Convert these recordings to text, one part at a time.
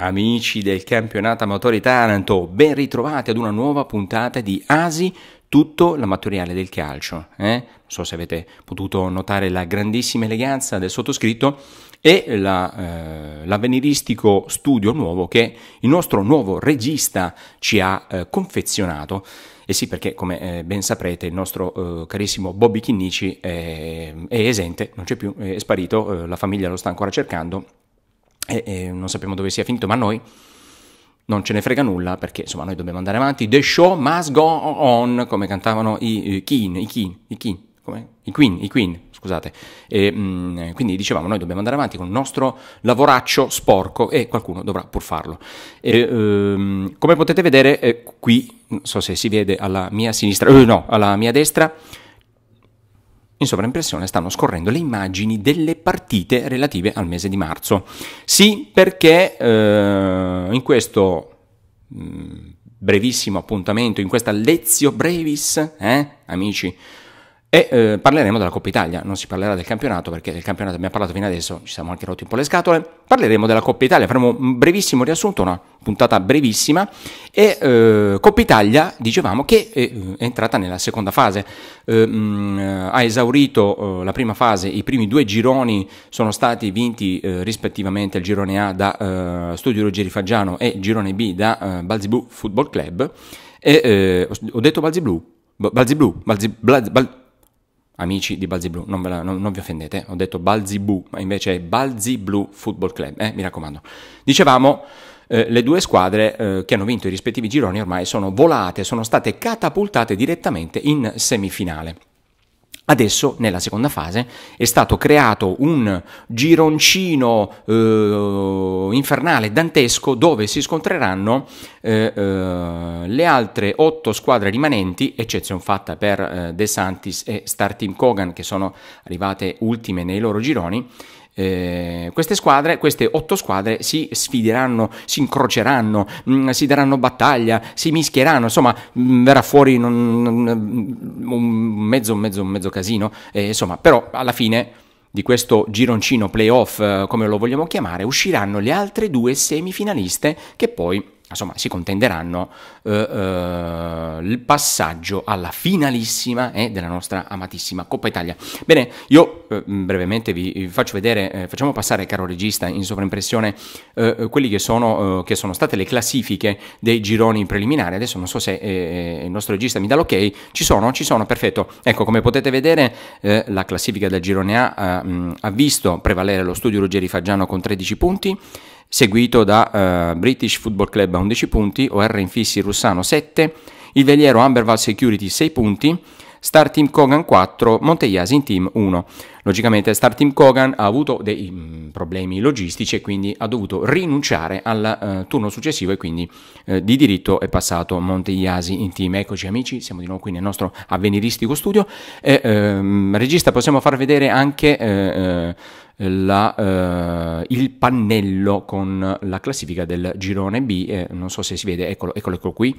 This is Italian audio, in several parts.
Amici del campionato amatori Taranto, ben ritrovati ad una nuova puntata di ASI, tutto l'amatoriale del calcio. Eh? Non so se avete potuto notare la grandissima eleganza del sottoscritto e la, eh, l'avveniristico studio nuovo che il nostro nuovo regista ci ha eh, confezionato. E sì, perché come eh, ben saprete il nostro eh, carissimo Bobby Chinnici è, è, esente, non c'è più, è sparito, eh, la famiglia lo sta ancora cercando e, e non sappiamo dove sia finito, ma noi non ce ne frega nulla perché insomma noi dobbiamo andare avanti. The show must go on, come cantavano i, i Keen, i Keen, i Keen, come? I Queen, i Queen, scusate. E, mh, mm, quindi dicevamo noi dobbiamo andare avanti con il nostro lavoraccio sporco e qualcuno dovrà pur farlo. E, um, come potete vedere eh, qui, non so se si vede alla mia sinistra, eh, no, alla mia destra, in sovraimpressione stanno scorrendo le immagini delle partite relative al mese di marzo. Sì, perché eh, in questo mm, brevissimo appuntamento, in questa lezio brevis, eh, amici e eh, parleremo della Coppa Italia, non si parlerà del campionato perché del campionato abbiamo parlato fino adesso, ci siamo anche rotti un po' le scatole. Parleremo della Coppa Italia, faremo un brevissimo riassunto, una puntata brevissima. E eh, Coppa Italia, dicevamo, che è, eh, è entrata nella seconda fase, eh, mh, mm, eh, ha esaurito eh, la prima fase, i primi due gironi sono stati vinti rispettivamente il girone A da Studio Ruggeri Faggiano e il girone B da Balziblu Football Club. E, ho detto Balziblu? Balziblu? Balziblu? Balziblu? amici di Balzi Blu, non, non, non, vi offendete, ho detto Balzi Blu, ma invece è Balzi Blu Football Club, eh? mi raccomando. Dicevamo, eh, le due squadre eh, che hanno vinto i rispettivi gironi ormai sono sono volate, state catapultate direttamente in semifinale. Adesso, nella seconda fase, è stato creato un gironcino eh, infernale, dantesco, dove si scontreranno eh, eh, le altre otto squadre rimanenti, eccezione fatta per eh, De Santis e Star Team Kogan, che sono arrivate ultime nei loro gironi, eh, queste squadre, queste otto squadre si sfideranno, si incroceranno, mh, mm, si daranno battaglia, si mischieranno, insomma mh, mm, verrà fuori un, un, mm, un, mezzo, mezzo, mezzo casino, eh, insomma, però alla fine di questo gironcino playoff, eh, come lo vogliamo chiamare, usciranno le altre due semifinaliste che poi insomma, si contenderanno eh, eh, il passaggio alla finalissima eh, della nostra amatissima Coppa Italia. Bene, io eh, mm, brevemente vi, vi, faccio vedere, eh, facciamo passare, caro regista, in sovraimpressione eh, quelli che sono, che sono, state le classifiche dei gironi preliminari. Adesso non so se il nostro regista mi dà l'ok, ci sono, ci sono, perfetto. Ecco, come potete vedere, la classifica del girone A ha, mh, mm, ha visto prevalere lo studio Ruggeri Faggiano con 13 punti seguito da eh, British Football Club a 11 punti, OR Infissi Russano 7, il Veliero Amberval Security 6 punti, Star Team Kogan 4, Monteiasin Team 1. Logicamente Star Team Kogan ha avuto dei mm, problemi logistici e quindi ha dovuto rinunciare al uh, turno successivo e quindi uh, di diritto è passato Monteiasi in team. Eccoci amici, siamo di nuovo qui nel nostro avveniristico studio. E, ehm, regista, possiamo far vedere anche... Eh, eh la, eh, il pannello con la classifica del girone B, eh, non so se si vede, eccolo, eccolo, eccolo qui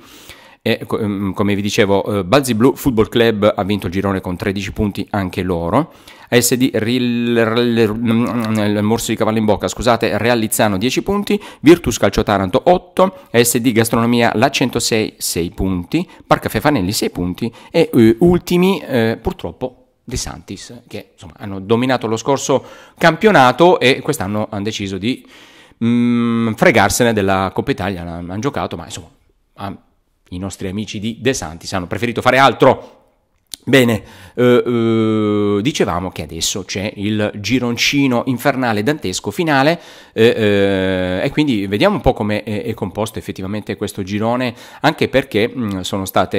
e ehm, come vi dicevo eh, Balzi Blu Football Club ha vinto il girone con 13 punti anche loro ASD Real, Morso di Cavallo in Bocca scusate Real Lizzano 10 punti Virtus Calcio Taranto 8 ASD Gastronomia La 106 6 punti Parca Fefanelli 6 punti e eh, ultimi eh, purtroppo De Santis che insomma, hanno dominato lo scorso campionato e quest'anno hanno deciso di mh, mm, fregarsene della Coppa Italia hanno, hanno giocato ma insomma hanno i nostri amici di De Santis hanno preferito fare altro. Bene, eh, eh, dicevamo che adesso c'è il gironcino infernale dantesco finale eh, eh, e quindi vediamo un po' come è, è, composto effettivamente questo girone, anche perché mh, mm, sono state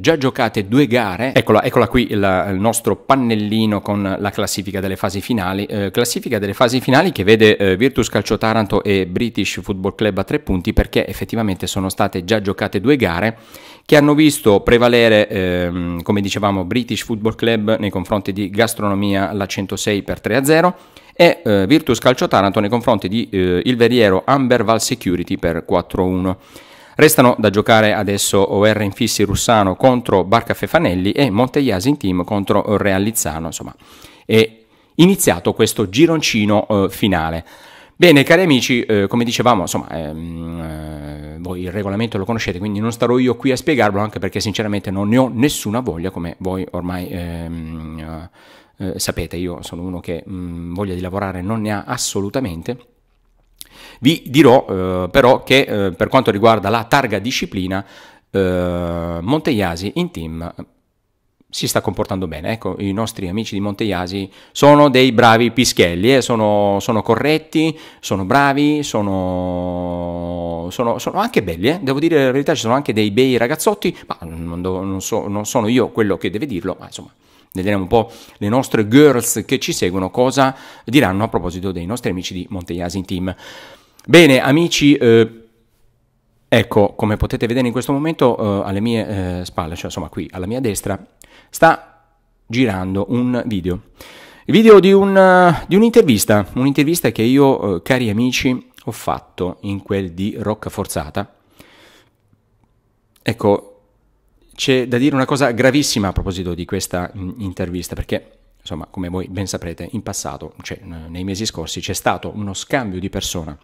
già giocate due gare, eccola, eccola qui la, il nostro pannellino con la classifica delle fasi finali, classifica delle fasi finali che vede Virtus Calcio Taranto e British Football Club a tre punti perché effettivamente sono state già giocate due gare che hanno visto prevalere, ehm, come dicevamo, British British Football Club nei confronti di Gastronomia la 106 per 3 0 e eh, Virtus Calcio Taranto nei confronti di eh, Il Veriero Amber Val Security per 4 1. Restano da giocare adesso OR Infissi Russano contro Barca Fefanelli e Monteiasi in team contro Realizzano. Insomma, è iniziato questo gironcino eh, finale. Bene, cari amici, eh, come dicevamo, insomma, ehm, voi boh, il regolamento lo conoscete, quindi non starò io qui a spiegarlo, anche perché sinceramente non ne ho nessuna voglia, come voi ormai ehm, eh, sapete, io sono uno che mh, mm, voglia di lavorare non ne ha assolutamente. Vi dirò eh, però che eh, per quanto riguarda la targa disciplina, eh, Monteiasi in team si sta comportando bene. Ecco, i nostri amici di Monteiasi sono dei bravi pischelli, eh? sono, sono corretti, sono bravi, sono sono, sono, anche belli, eh? devo dire la verità, ci sono anche dei bei ragazzotti, ma non, do, non, so, non sono io quello che deve dirlo, ma insomma vedremo un po' le nostre girls che ci seguono cosa diranno a proposito dei nostri amici di Monteiasi Team. Bene, amici, eh, ecco, come potete vedere in questo momento eh, alle mie eh, spalle, cioè insomma qui alla mia destra, sta girando un video. Il video di, un, di un'intervista, un'intervista che io, eh, cari amici, ho fatto in quel di Rocca Forzata. Ecco, c'è da dire una cosa gravissima a proposito di questa mm, intervista, perché insomma, come voi ben saprete, in passato, cioè nei mesi scorsi, c'è stato uno scambio di persona.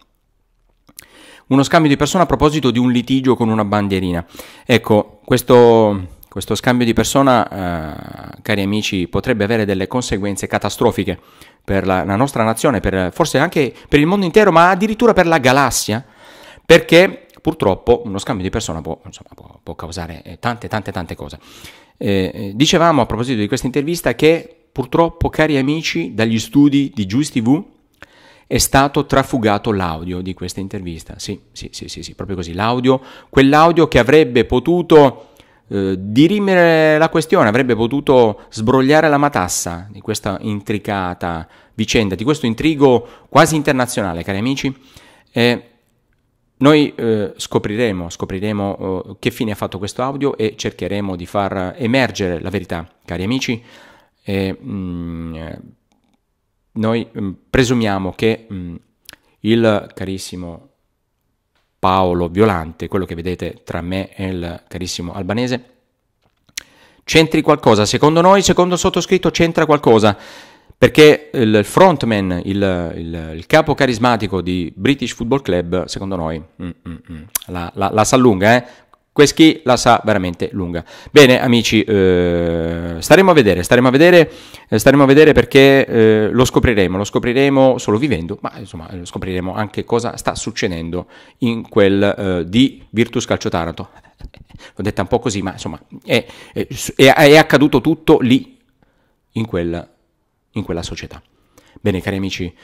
Uno scambio di persona a proposito di un litigio con una bandierina. Ecco, questo questo scambio di persona, eh, cari amici, potrebbe avere delle conseguenze catastrofiche per la, la nostra nazione, per, forse anche per il mondo intero, ma addirittura per la galassia, perché purtroppo uno scambio di persona può, insomma, può, può causare eh, tante, tante, tante cose. Eh, eh, dicevamo a proposito di questa intervista che purtroppo, cari amici, dagli studi di Juice TV è stato trafugato l'audio di questa intervista. Sì, sì, sì, sì, sì proprio così, l'audio, quell'audio che avrebbe potuto eh, dirimere la questione, avrebbe potuto sbrogliare la matassa di questa intricata vicenda, di questo intrigo quasi internazionale, cari amici. E noi eh, scopriremo, scopriremo eh, che fine ha fatto questo audio e cercheremo di far emergere la verità, cari amici. E, mh, mm, noi mh, mm, presumiamo che mh, mm, il carissimo Paolo Violante, quello che vedete tra me e il carissimo albanese, c'entri qualcosa. Secondo noi, secondo il sottoscritto, c'entra qualcosa. Perché il frontman, il, il, il capo carismatico di British Football Club, secondo noi, mm, mm, mm, la, la, la s'allunga, eh? Queschi la sa veramente lunga. Bene amici, eh, staremo a vedere, staremo a vedere, eh, staremo a vedere perché eh, lo scopriremo, lo scopriremo solo vivendo, ma insomma eh, scopriremo anche cosa sta succedendo in quel eh, di Virtus Calcio Taranto. L'ho detta un po' così, ma insomma è, è, è accaduto tutto lì, in quella, in quella società. Bene cari amici,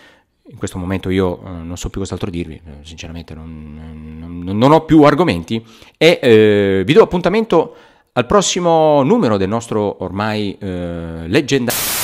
in questo momento io eh, non so più cos'altro dirvi, eh, sinceramente non, non, non ho più argomenti e eh, vi do appuntamento al prossimo numero del nostro ormai eh, leggendario.